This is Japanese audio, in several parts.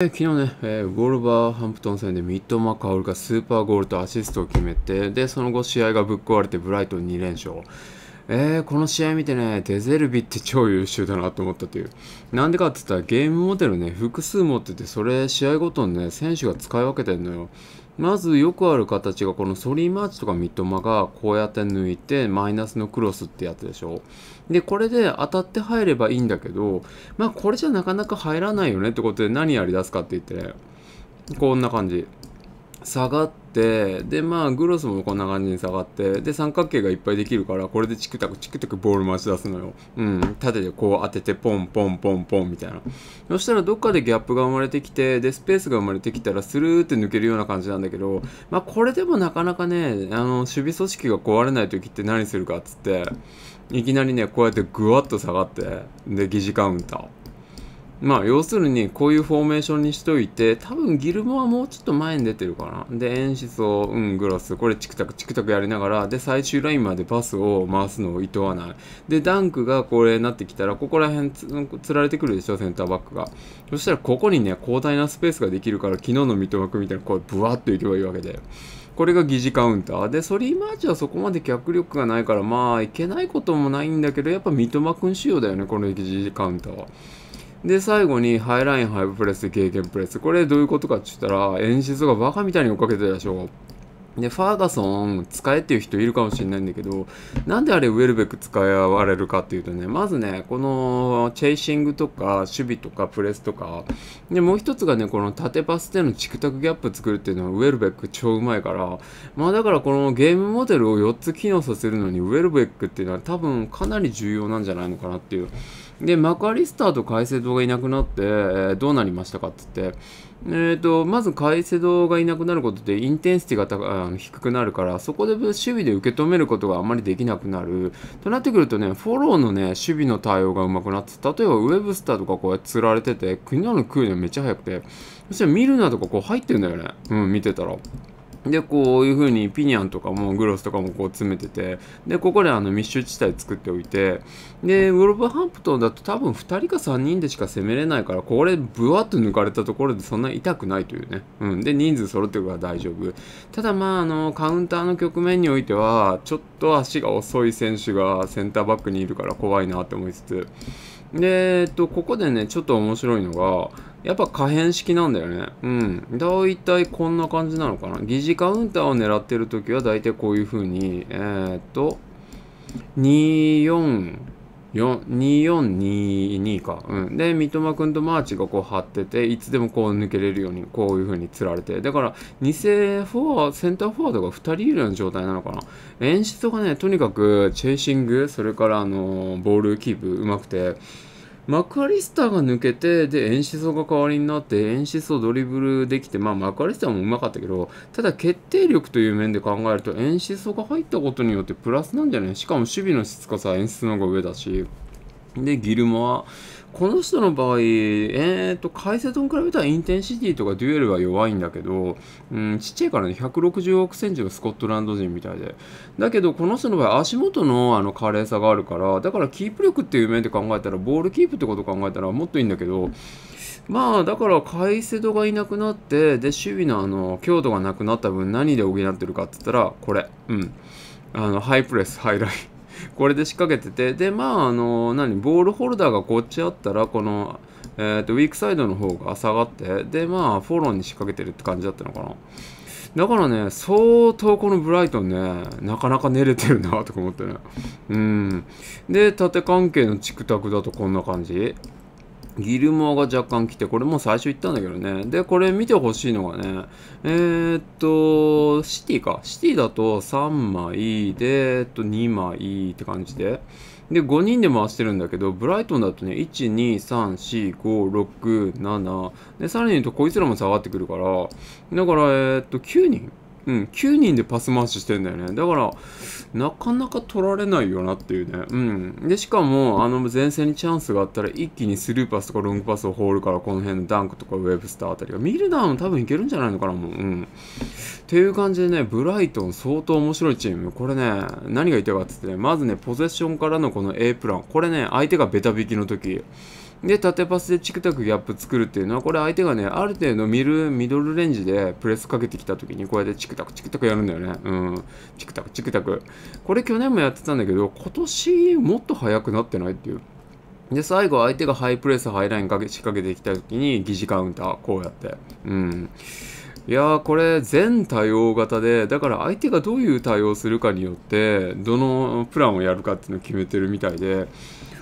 昨日ね、えー、ゴールバーハンプトン戦で三笘薫がスーパーゴールとアシストを決めて、で、その後試合がぶっ壊れてブライトン2連勝。えー、この試合見てね、デゼルビって超優秀だなと思ったという。なんでかって言ったらゲームモデルね、複数持ってて、それ試合ごとにね、選手が使い分けてんのよ。まずよくある形がこのソリーマーチとか三笘がこうやって抜いてマイナスのクロスってやつでしょ。で、これで当たって入ればいいんだけど、まあこれじゃなかなか入らないよねってことで何やりだすかって言って、ね、こんな感じ。下がってでまあグロスもこんな感じに下がってで三角形がいっぱいできるからこれでチクタクチクタクボール回し出すのよ、うん、縦でこう当ててポンポンポンポンみたいなそしたらどっかでギャップが生まれてきてでスペースが生まれてきたらスルーって抜けるような感じなんだけどまあこれでもなかなかねあの守備組織が壊れない時って何するかっつっていきなりねこうやってぐわっと下がってで疑似カウンターまあ要するにこういうフォーメーションにしといて多分ギルモはもうちょっと前に出てるかなで演出をうんグロスこれチクタクチクタクやりながらで最終ラインまでパスを回すのをいとわないでダンクがこれなってきたらここら辺つられてくるでしょセンターバックがそしたらここにね広大なスペースができるから昨日の三笘君みたいにこうブワッといけばいいわけでこれが疑似カウンターでソリーマーチはそこまで脚力がないからまあいけないこともないんだけどやっぱ三笘君仕様だよねこの疑似カウンターは。で、最後にハイライン、ハイブプレス、経験プレス。これどういうことかって言ったら、演出がバカみたいに追っかけてたでしょ。で、ファーガソン使えっていう人いるかもしれないんだけど、なんであれウェルベック使われるかっていうとね、まずね、このチェイシングとか守備とかプレスとか、で、もう一つがね、この縦パスでのチクタクギャップ作るっていうのはウェルベック超うまいから、まあだからこのゲームモデルを4つ機能させるのにウェルベックっていうのは多分かなり重要なんじゃないのかなっていう。で、マクアリスターと改正セがいなくなって、えー、どうなりましたかって言って、えーと、まずカイセドがいなくなることでインテンシティが高低くなるからそこで守備で受け止めることがあまりできなくなるとなってくるとねフォローのね守備の対応がうまくなって例えばウェブスターとかこうやって釣られてて国なの食うのめっちゃ早くてそしたらミルナとかこう入ってるんだよねうん見てたら。で、こういう風にピニャンとかもグロスとかもこう詰めてて、で、ここであの密集地帯作っておいて、で、ウォルブハンプトンだと多分2人か3人でしか攻めれないから、これブワッと抜かれたところでそんな痛くないというね。うん。で、人数揃ってるから大丈夫。ただまあ、あの、カウンターの局面においては、ちょっと足が遅い選手がセンターバックにいるから怖いなって思いつつ、で、えっと、ここでね、ちょっと面白いのが、やっぱ可変式なんだよね。うん。だいたいこんな感じなのかな。疑似カウンターを狙ってるときは、だいたいこういうふうに、えー、っと、24、2422か、うん、で三笘君とマーチがこう張ってていつでもこう抜けれるようにこういうふうにつられてだから偽フォアセンターフォワードが2人いるような状態なのかな演出がねとにかくチェイシングそれからあのボールキープうまくてマクアリスターが抜けて、で、演出が代わりになって、演出シドリブルできて、まあ、マクアリスターもうまかったけど、ただ決定力という面で考えると、演出シが入ったことによってプラスなんじゃないしかも守備の質かさ、演出の方が上だし。で、ギルモア、この人の場合、えーと、と解説に比べたらインテンシティとかデュエルは弱いんだけど、うん、ちっちゃいからね160億センチのスコットランド人みたいでだけどこの人の場合足元のあの華麗さがあるからだからキープ力っていう面で考えたらボールキープってこと考えたらもっといいんだけどまあだからカイセドがいなくなってで守備のあの強度がなくなった分何で補ってるかって言ったらこれうんあのハイプレスハイラインこれで仕掛けてて、で、まあ、あの、何、ボールホルダーがこっちあったら、この、えっ、ー、と、ウィークサイドの方が下がって、で、まあ、フォローに仕掛けてるって感じだったのかな。だからね、相当このブライトンね、なかなか寝れてるなとか思ってね。うん。で、縦関係のチクタクだとこんな感じ。ギルモアが若干来て、これも最初言ったんだけどね。で、これ見てほしいのがね、えー、っと、シティか。シティだと3枚で、えっと、2枚って感じで。で、5人で回してるんだけど、ブライトンだとね、1、2、3、4、5、6、7。で、さらに言うと、こいつらも下がってくるから、だから、えー、っと、9人うん、9人でパス回ししてんだよね。だから、なかなか取られないよなっていうね。うん。で、しかも、あの、前線にチャンスがあったら、一気にスルーパスとかロングパスを放るから、この辺のダンクとかウェブスターあたりが、ミルダーも多分いけるんじゃないのかな、もう。うん。っていう感じでね、ブライトン相当面白いチーム。これね、何が言いたいかって言ってね、まずね、ポゼッションからのこの A プラン。これね、相手がベタ引きの時、で、縦パスでチクタクギャップ作るっていうのは、これ相手がね、ある程度ミル、ミドルレンジでプレスかけてきた時に、こうやってチクタクチクタクやるんだよね。うん。チクタクチクタク。これ去年もやってたんだけど、今年もっと速くなってないっていう。で、最後相手がハイプレス、ハイラインかけ仕掛けてきた時に、疑似カウンター、こうやって。うん。いやーこれ全対応型でだから相手がどういう対応するかによってどのプランをやるかっていうのを決めてるみたいで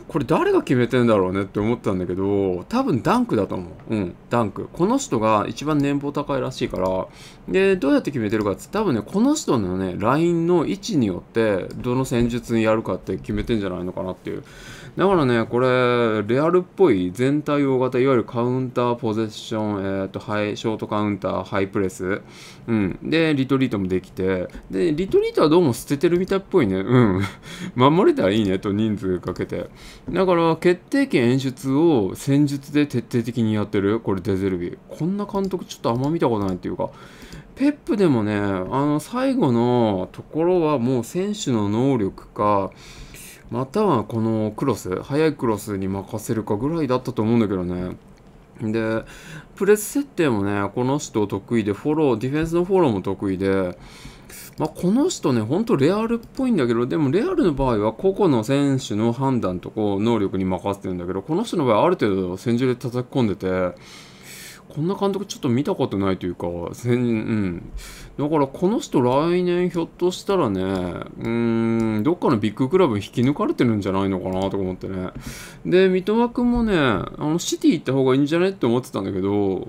これ誰が決めてんだろうねって思ったんだけど、多分ダンクだと思う。うん、ダンク。この人が一番年俸高いらしいから、で、どうやって決めてるかって、多分ね、この人のね、ラインの位置によって、どの戦術にやるかって決めてんじゃないのかなっていう。だからね、これ、レアルっぽい全体大型、いわゆるカウンター、ポゼッション、えっ、ー、と、ハイ、ショートカウンター、ハイプレス。うん。で、リトリートもできて、で、リトリートはどうも捨ててるみたいっぽいね。うん。守れたらいいねと人数かけて。だから決定権演出を戦術で徹底的にやってるこれデゼルビーこんな監督ちょっとあんま見たことないっていうかペップでもねあの最後のところはもう選手の能力かまたはこのクロス速いクロスに任せるかぐらいだったと思うんだけどねでプレス設定もねこの人得意でフォローディフェンスのフォローも得意でまあ、この人ね、ほんとレアルっぽいんだけど、でもレアルの場合は個々の選手の判断とこう能力に任せてるんだけど、この人の場合ある程度戦術で叩き込んでて、こんな監督ちょっと見たことないというか、うん。だからこの人来年ひょっとしたらね、うーん、どっかのビッグクラブ引き抜かれてるんじゃないのかなとか思ってね。で、三笘君もね、あの、シティ行った方がいいんじゃねって思ってたんだけど、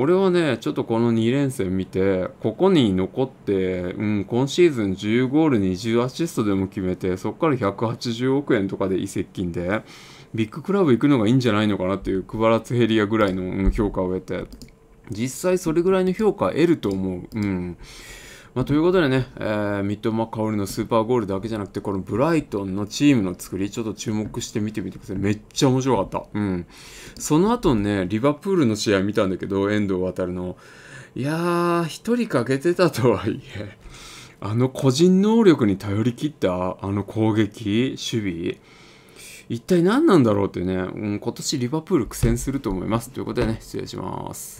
俺はね、ちょっとこの2連戦見て、ここに残って、うん、今シーズン10ゴールに10アシストでも決めて、そこから180億円とかで移籍金で、ビッグクラブ行くのがいいんじゃないのかなっていう、クバラツヘリアぐらいの評価を得て、実際それぐらいの評価得ると思う。うん。まあ、ということでね、えー、三笘薫のスーパーゴールだけじゃなくて、このブライトンのチームの作り、ちょっと注目して見てみてください。めっちゃ面白かった。うん。その後ね、リバプールの試合見たんだけど、遠藤航の。いやー、一人欠けてたとはいえ、あの個人能力に頼り切ったあの攻撃、守備、一体何なんだろうってね、うん、今年リバプール苦戦すると思います。ということでね、失礼します。